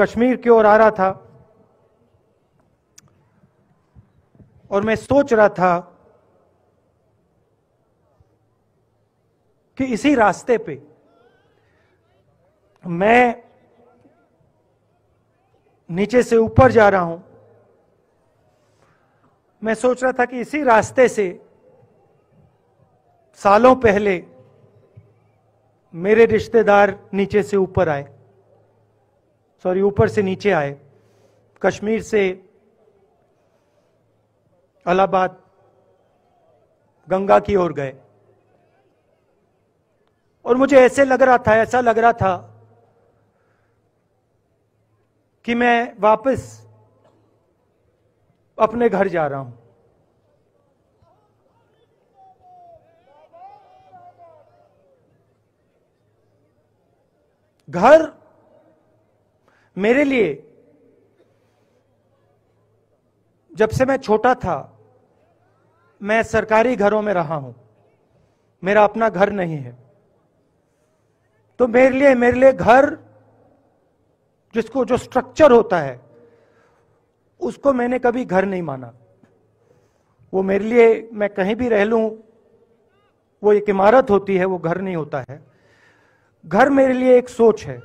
कश्मीर की ओर आ रहा था और मैं सोच रहा था कि इसी रास्ते पे मैं नीचे से ऊपर जा रहा हूं मैं सोच रहा था कि इसी रास्ते से सालों पहले मेरे रिश्तेदार नीचे से ऊपर आए सॉरी ऊपर से नीचे आए कश्मीर से अलाहाबाद गंगा की ओर गए और मुझे ऐसे लग रहा था ऐसा लग रहा था कि मैं वापस अपने घर जा रहा हूं घर मेरे लिए जब से मैं छोटा था मैं सरकारी घरों में रहा हूं मेरा अपना घर नहीं है तो मेरे लिए मेरे लिए घर जिसको जो स्ट्रक्चर होता है उसको मैंने कभी घर नहीं माना वो मेरे लिए मैं कहीं भी रह लूं वो एक इमारत होती है वो घर नहीं होता है घर मेरे लिए एक सोच है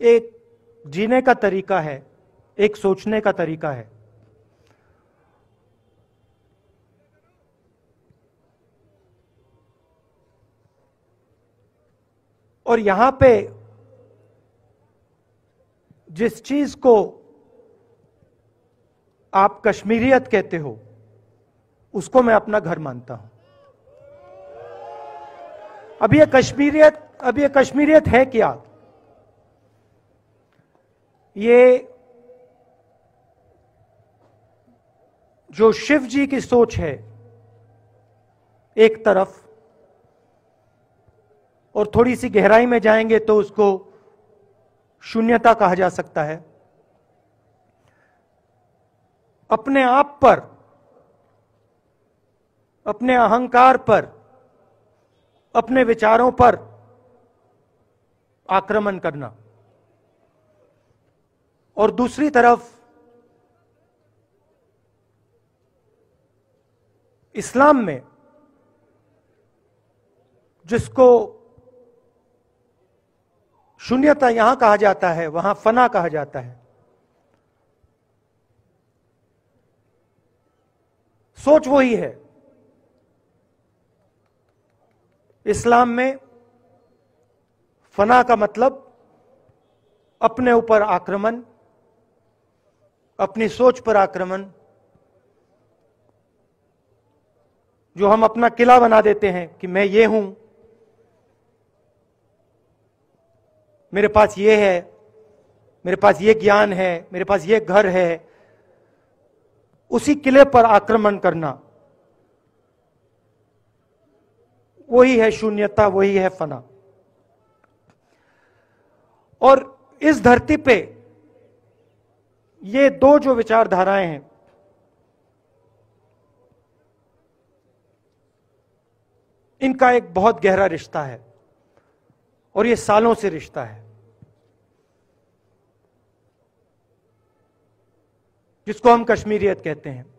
एक जीने का तरीका है एक सोचने का तरीका है और यहां पे जिस चीज को आप कश्मीरियत कहते हो उसको मैं अपना घर मानता हूं अब ये कश्मीरियत अब ये कश्मीरियत है क्या ये जो शिव जी की सोच है एक तरफ और थोड़ी सी गहराई में जाएंगे तो उसको शून्यता कहा जा सकता है अपने आप पर अपने अहंकार पर अपने विचारों पर आक्रमण करना और दूसरी तरफ इस्लाम में जिसको शून्यता यहां कहा जाता है वहां फना कहा जाता है सोच वही है इस्लाम में फना का मतलब अपने ऊपर आक्रमण अपनी सोच पर आक्रमण जो हम अपना किला बना देते हैं कि मैं ये हूं मेरे पास ये है मेरे पास ये ज्ञान है मेरे पास ये घर है उसी किले पर आक्रमण करना वही है शून्यता वही है फना और इस धरती पे ये दो जो विचारधाराएं हैं इनका एक बहुत गहरा रिश्ता है और ये सालों से रिश्ता है जिसको हम कश्मीरियत कहते हैं